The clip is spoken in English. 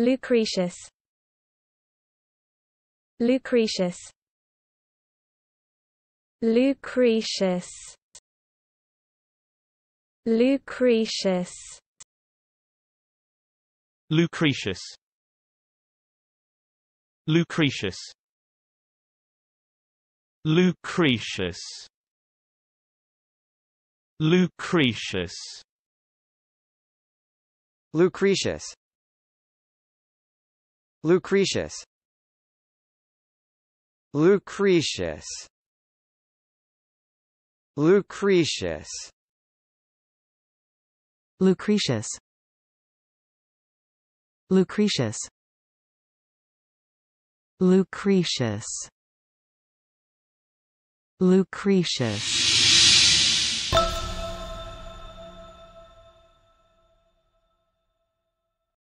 Lucretius Lucretius Lucretius Lucretius Lucretius Lucretius Lucretius Lucretius Lucretius Lucretius Lucretius Lucretius Lucretius Lucretius Lucretius Lucretius